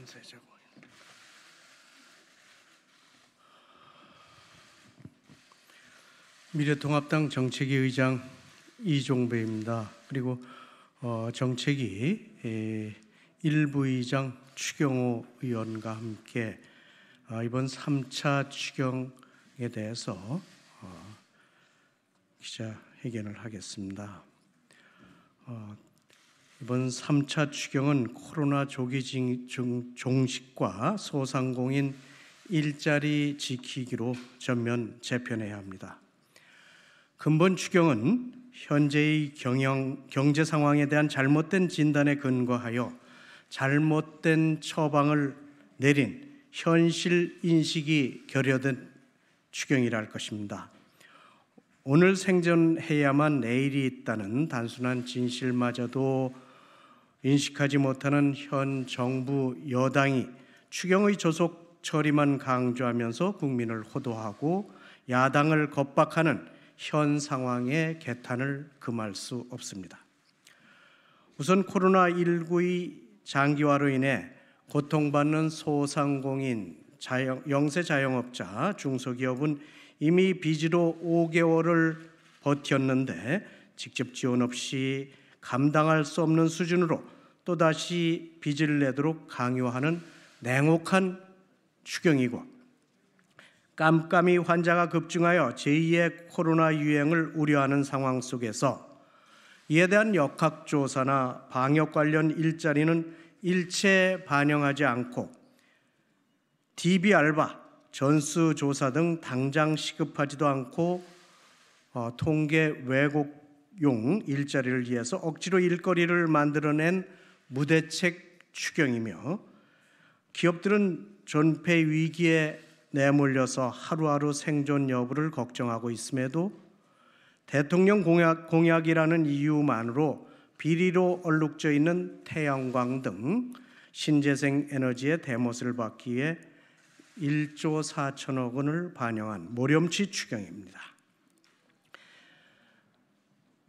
인쇄제고 미래통합당 정책위 의장 이종배입니다. 그리고 어, 정책위 예, 일부의장 추경호 의원과 함께 어, 이번 3차 추경에 대해서 어, 기자회견을 하겠습니다. 이번 3차 추경은 코로나 조기 종식과 소상공인 일자리 지키기로 전면 재편해야 합니다. 근본 추경은 현재의 경영, 경제 상황에 대한 잘못된 진단에 근거하여 잘못된 처방을 내린 현실 인식이 결여된 추경이랄 것입니다. 오늘 생존해야만 내일이 있다는 단순한 진실마저도 인식하지 못하는 현 정부 여당이 추경의 조속 처리만 강조하면서 국민을 호도하고 야당을 겁박하는 현 상황에 개탄을 금할 수 없습니다. 우선 코로나19의 장기화로 인해 고통받는 소상공인, 자영, 영세 자영업자, 중소기업은 이미 빚으로 5개월을 버텼는데 직접 지원 없이 감당할 수 없는 수준으로 또다시 빚을 내도록 강요하는 냉혹한 추경이고 깜깜이 환자가 급증하여 제2의 코로나 유행을 우려하는 상황 속에서 이에 대한 역학조사나 방역 관련 일자리는 일체 반영하지 않고 DB 알바, 전수조사 등 당장 시급하지도 않고 어, 통계 왜곡 용 일자리를 위해서 억지로 일거리를 만들어낸 무대책 추경이며 기업들은 전폐 위기에 내몰려서 하루하루 생존 여부를 걱정하고 있음에도 대통령 공약, 공약이라는 이유만으로 비리로 얼룩져 있는 태양광 등 신재생 에너지의 대못을 받기에 1조 4천억 원을 반영한 모렴치 추경입니다.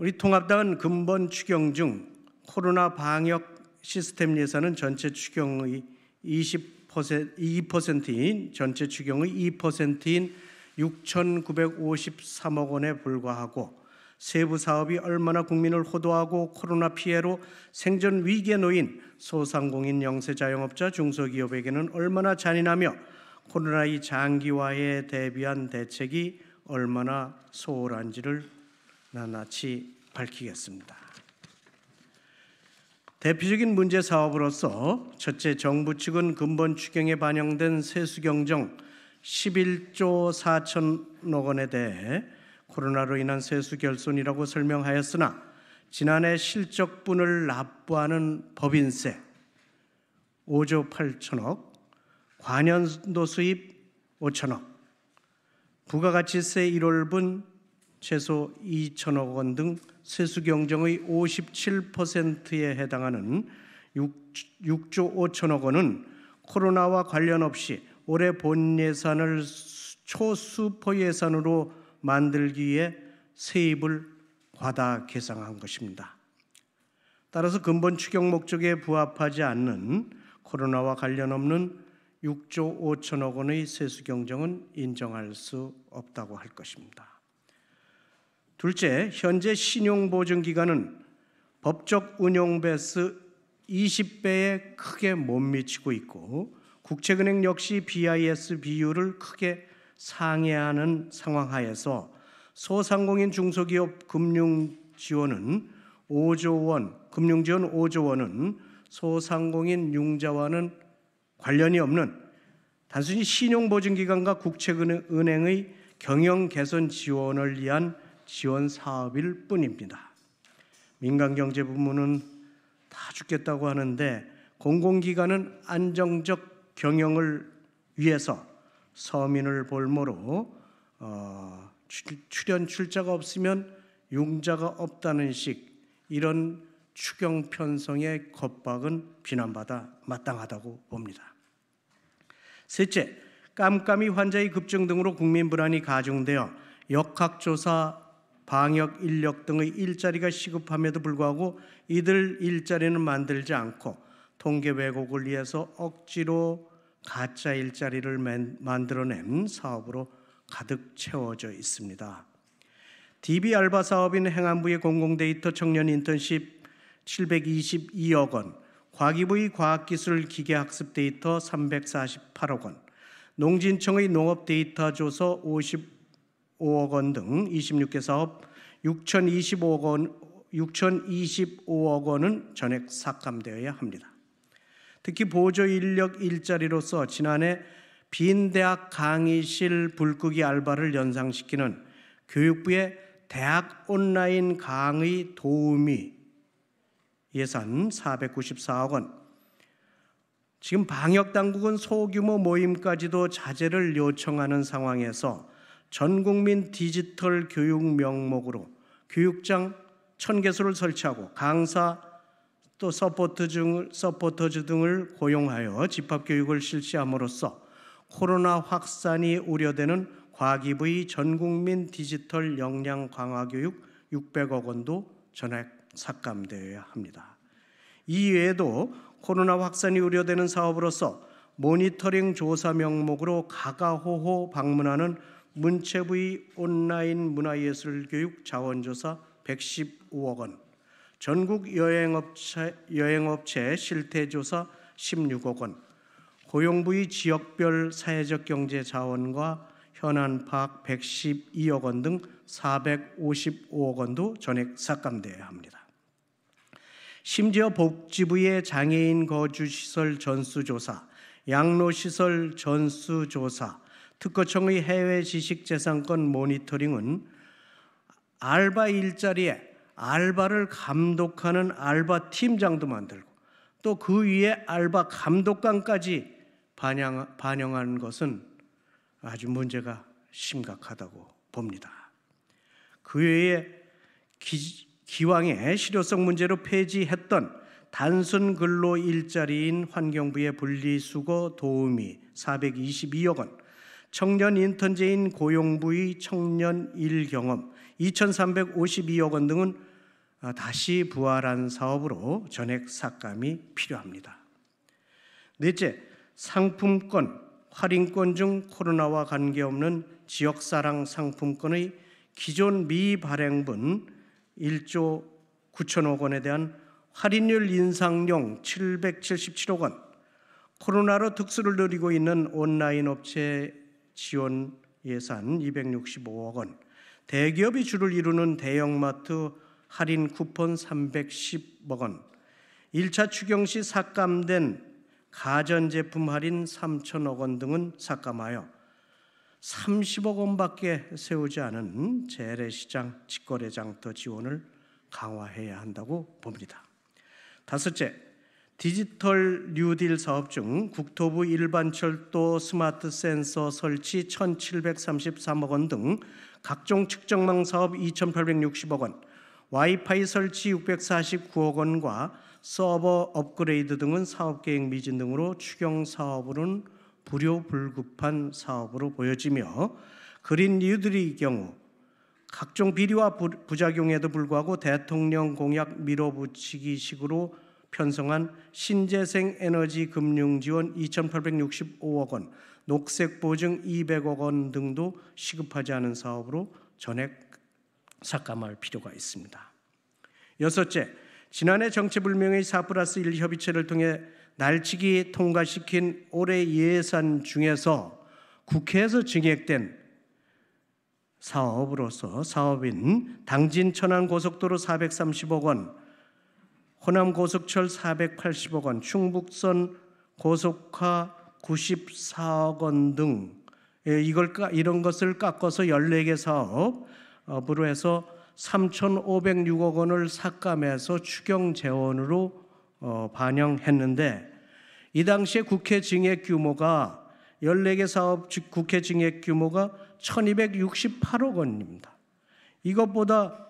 우리 통합당은 근본 추경 중 코로나 방역 시스템 예산은 전체 추경의 20% 2%인 전체 추경의 2%인 6,953억 원에 불과하고 세부 사업이 얼마나 국민을 호도하고 코로나 피해로 생존 위기에 놓인 소상공인 영세 자영업자 중소기업에게는 얼마나 잔인하며 코로나 의 장기화에 대비한 대책이 얼마나 소홀한지를 낱낱이 밝히겠습니다. 대표적인 문제 사업으로서 첫째 정부 측은 근본 추경에 반영된 세수 경정 11조 4천억 원에 대해 코로나로 인한 세수 결손이라고 설명하였으나 지난해 실적분을 납부하는 법인세 5조 8천억, 관연도 수입 5천억, 부가가치세 1월분 최소 2천억 원 등 세수 경정의 57%에 해당하는 6, 조 5천억 원은 코로나와 관련 없이 올해 본 예산을 초수포 예산으로 만들기 에 세입을 과다 계상한 것입니다. 따라서 근본 추경 목적에 부합하지 않는 코로나와 관련 없는 6조 5천억 원의 세수 경정은 인정할 수 없다고 할 것입니다. 둘째, 현재 신용보증기관은 법적 운용배수 20배에 크게 못 미치고 있고 국채은행 역시 BIS 비율을 크게 상회하는 상황 하에서 소상공인 중소기업 금융 지원은 5조 원, 금융 지원 5조 원은 소상공인 융자와는 관련이 없는 단순히 신용보증기관과 국채은행의 경영 개선 지원을 위한 지원 사업일 뿐입니다. 민간 경제 부문은 다 죽겠다고 하는데 공공기관은 안정적 경영을 위해서 서민을 볼모로 어, 출연 출자가 없으면 융자가 없다는 식 이런 추경 편성의 겁박은 비난받아 마땅하다고 봅니다. 셋째, 깜깜이 환자의 급증 등으로 국민 불안이 가중되어 역학조사 방역 인력 등의 일자리가 시급함에도 불구하고 이들 일자리는 만들지 않고 통계 왜곡을 위해서 억지로 가짜 일자리를 맨, 만들어낸 사업으로 가득 채워져 있습니다. DB 알바 사업인 행안부의 공공 데이터 청년 인턴십 722억 원, 과기부의 과학기술 기계학습 데이터 348억 원, 농진청의 농업 데이터 조서 50 5억 원등 26개 사업 6,025억 원 6,025억 원은 전액 삭감되어야 합니다. 특히 보조 인력 일자리로서 지난해 빈 대학 강의실 불끄기 알바를 연상시키는 교육부의 대학 온라인 강의 도우미 예산 494억 원. 지금 방역 당국은 소규모 모임까지도 자제를 요청하는 상황에서 전국민 디지털 교육 명목으로 교육장 천개소를 설치하고 강사 또 서포트 중, 서포터즈 등을 고용하여 집합교육을 실시함으로써 코로나 확산이 우려되는 과기부의 전국민 디지털 역량 강화 교육 600억 원도 전액 삭감되어야 합니다. 이외에도 코로나 확산이 우려되는 사업으로서 모니터링 조사 명목으로 가가호호 방문하는 문체부의 온라인 문화예술 교육 자원조사 115억 원, 전국 여행업체, 여행업체 실태조사 16억 원, 고용부의 지역별 사회적 경제 자원과 현안 파악 112억 원 등 455억 원도 전액 삭감돼야 합니다. 심지어 복지부의 장애인 거주시설 전수조사, 양로시설 전수조사, 특허청의 해외 지식재산권 모니터링은 알바 일자리에 알바를 감독하는 알바 팀장도 만들고 또 그 위에 알바 감독관까지 반영, 반영한 것은 아주 문제가 심각하다고 봅니다. 그 외에 기, 기왕에 실효성 문제로 폐지했던 단순 근로 일자리인 환경부의 분리수거 도우미 422억 원, 청년 인턴제인 고용부의 청년 일 경험 2,352억 원 등은 아, 다시 부활한 사업으로 전액 삭감이 필요합니다. 넷째, 상품권, 할인권 중 코로나와 관계없는 지역사랑 상품권의 기존 미발행분 1조 9천억 원에 대한 할인율 인상용 777억 원, 코로나로 특수를 누리고 있는 온라인 업체 지원 예산 265억 원, 대기업이 주를 이루는 대형마트 할인 쿠폰 310억 원, 1차 추경 시 삭감된 가전제품 할인 3천억 원 등은 삭감하여 30억 원밖에 세우지 않은 재래시장 직거래장터 지원을 강화해야 한다고 봅니다. 다섯째, 디지털 뉴딜 사업 중 국토부 일반 철도 스마트 센서 설치 1,733억 원 등 각종 측정망 사업 2,860억 원, 와이파이 설치 649억 원과 서버 업그레이드 등은 사업 계획 미진 등으로 추경 사업으로는 불효불급한 사업으로 보여지며 그린 뉴딜의 경우 각종 비리와 부작용에도 불구하고 대통령 공약 밀어붙이기식으로 편성한 신재생 에너지 금융 지원 2,865억 원, 녹색 보증 200억 원 등도 시급하지 않은 사업으로 전액 삭감할 필요가 있습니다. 여섯째, 지난해 정치불명의4 플러스 1 협의체를 통해 날치기 통과시킨 올해 예산 중에서 국회에서 증액된 사업으로서 사업인 당진 천안 고속도로 430억 원, 호남 고속철 480억 원, 충북선 고속화 94억 원등 예, 이걸 이런 것을 깎아서 14개 사업으로 어, 해서 3,506억 원을 삭감해서 추경 재원으로 어, 반영했는데 이 당시에 국회 증액 규모가 14개 사업 국회 증액 규모가 1,268억 원입니다. 이것보다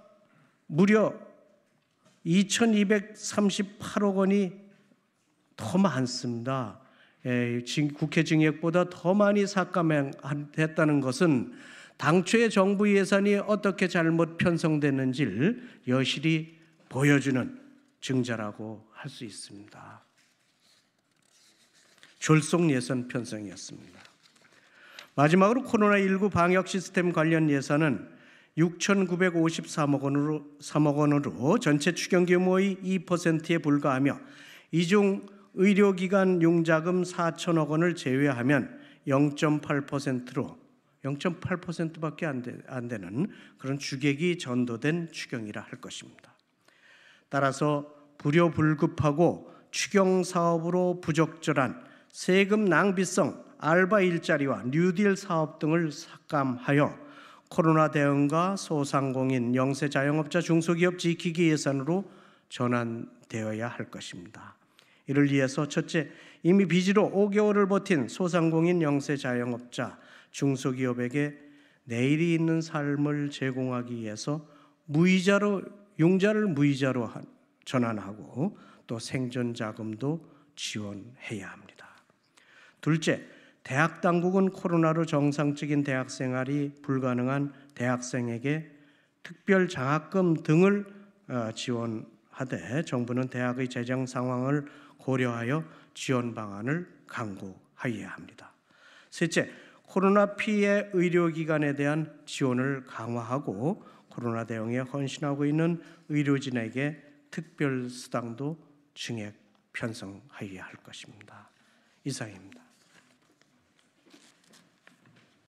무려 2,238억 원이 더 많습니다. 예, 국회 증액보다 더 많이 삭감했다는 것은 당초에 정부 예산이 어떻게 잘못 편성됐는지를 여실히 보여주는 증자라고 할 수 있습니다. 졸속 예산 편성이었습니다. 마지막으로 코로나19 방역 시스템 관련 예산은 6,953억 원으로 3억 원으로 전체 추경 규모의 2%에 불과하며 이중 의료기관 용자금 4천억 원을 제외하면 0.8%로 0.8%밖에 안, 되, 안 되는 그런 주객이 전도된 추경이라 할 것입니다. 따라서 불효불급하고 추경 사업으로 부적절한 세금 낭비성, 알바 일자리와 뉴딜 사업 등을 삭감하여 코로나 대응과 소상공인, 영세 자영업자, 중소기업 지키기 예산으로 전환되어야 할 것입니다. 이를 위해서 첫째, 이미 비지로 5개월을 버틴 소상공인, 영세 자영업자, 중소기업에게 내일이 있는 삶을 제공하기 위해서 무이자로 용자를 무이자로 전환하고 또 생존 자금도 지원해야 합니다. 둘째, 대학 당국은 코로나로 정상적인 대학 생활이 불가능한 대학생에게 특별 장학금 등을 어, 지원하되 정부는 대학의 재정 상황을 고려하여 지원 방안을 강구하여야 합니다. 셋째, 코로나 피해 의료기관에 대한 지원을 강화하고 코로나 대응에 헌신하고 있는 의료진에게 특별 수당도 증액 편성하여야 할 것입니다. 이상입니다.